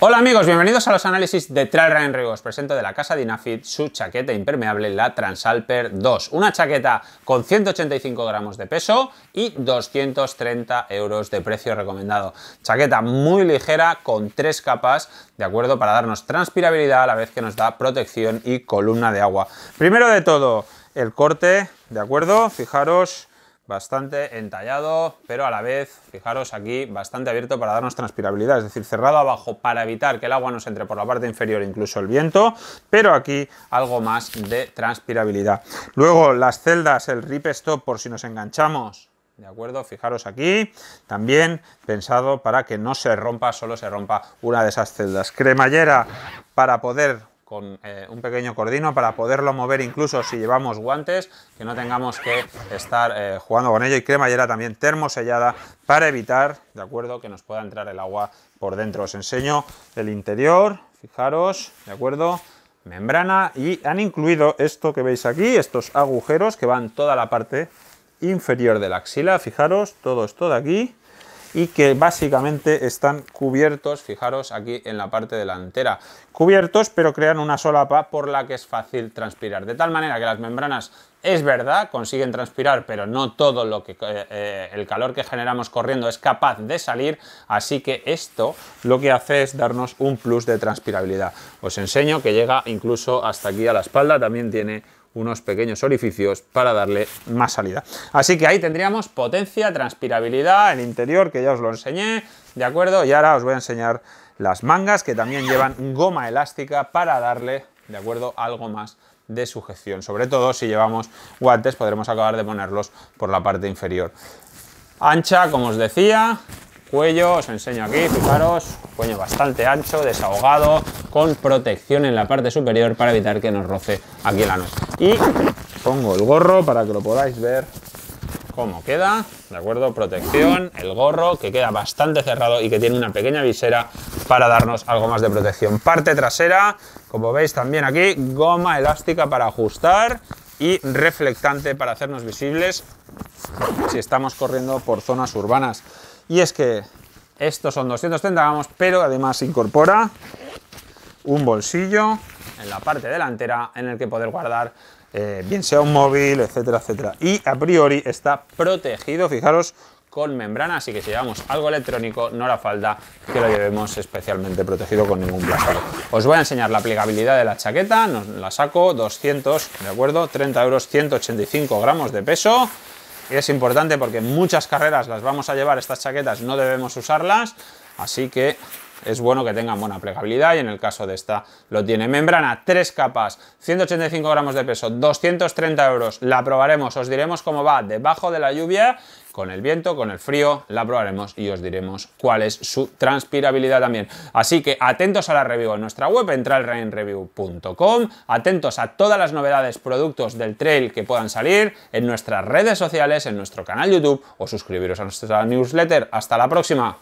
Hola amigos, bienvenidos a los análisis de Trailrun en Os presento de la casa Dinafit su chaqueta impermeable, la Transalper 2. Una chaqueta con 185 gramos de peso y 230 euros de precio recomendado. Chaqueta muy ligera con tres capas, ¿de acuerdo? Para darnos transpirabilidad a la vez que nos da protección y columna de agua. Primero de todo, el corte, ¿de acuerdo? Fijaros bastante entallado, pero a la vez, fijaros aquí, bastante abierto para darnos transpirabilidad, es decir, cerrado abajo para evitar que el agua nos entre por la parte inferior, incluso el viento, pero aquí algo más de transpirabilidad. Luego las celdas, el rip stop por si nos enganchamos, ¿De acuerdo? Fijaros aquí, también pensado para que no se rompa, solo se rompa una de esas celdas. Cremallera para poder con eh, un pequeño cordino para poderlo mover incluso si llevamos guantes, que no tengamos que estar eh, jugando con ello y cremallera también termosellada para evitar, de acuerdo, que nos pueda entrar el agua por dentro. Os enseño el interior, fijaros, de acuerdo, membrana y han incluido esto que veis aquí, estos agujeros que van toda la parte inferior de la axila, fijaros, todo esto de aquí, y que básicamente están cubiertos, fijaros aquí en la parte delantera, cubiertos pero crean una solapa por la que es fácil transpirar, de tal manera que las membranas es verdad, consiguen transpirar, pero no todo lo que eh, eh, el calor que generamos corriendo es capaz de salir, así que esto lo que hace es darnos un plus de transpirabilidad. Os enseño que llega incluso hasta aquí a la espalda, también tiene unos pequeños orificios para darle más salida. Así que ahí tendríamos potencia, transpirabilidad, el interior que ya os lo enseñé, ¿de acuerdo? Y ahora os voy a enseñar las mangas que también llevan goma elástica para darle, ¿de acuerdo? Algo más de sujeción. Sobre todo si llevamos guantes podremos acabar de ponerlos por la parte inferior. Ancha, como os decía, cuello, os enseño aquí, fijaros, cuello bastante ancho, desahogado, con protección en la parte superior para evitar que nos roce aquí la noche Y pongo el gorro para que lo podáis ver cómo queda, ¿de acuerdo? Protección, el gorro que queda bastante cerrado y que tiene una pequeña visera para darnos algo más de protección. Parte trasera, como veis también aquí, goma elástica para ajustar y reflectante para hacernos visibles si estamos corriendo por zonas urbanas. Y es que estos son 230 gramos, pero además incorpora un bolsillo en la parte delantera en el que poder guardar eh, bien sea un móvil, etcétera, etcétera. Y a priori está protegido, fijaros con membrana, así que si llevamos algo electrónico no hará falta que lo llevemos especialmente protegido con ningún plástico. Os voy a enseñar la plegabilidad de la chaqueta, la saco 200, ¿de acuerdo? 30 euros, 185 gramos de peso. Y es importante porque muchas carreras las vamos a llevar, estas chaquetas no debemos usarlas, así que es bueno que tenga buena plegabilidad y en el caso de esta lo tiene. Membrana, tres capas, 185 gramos de peso, 230 euros. La probaremos, os diremos cómo va debajo de la lluvia, con el viento, con el frío, la probaremos y os diremos cuál es su transpirabilidad también. Así que atentos a la review en nuestra web, entralrainreview.com, atentos a todas las novedades, productos del trail que puedan salir en nuestras redes sociales, en nuestro canal YouTube o suscribiros a nuestra newsletter. Hasta la próxima.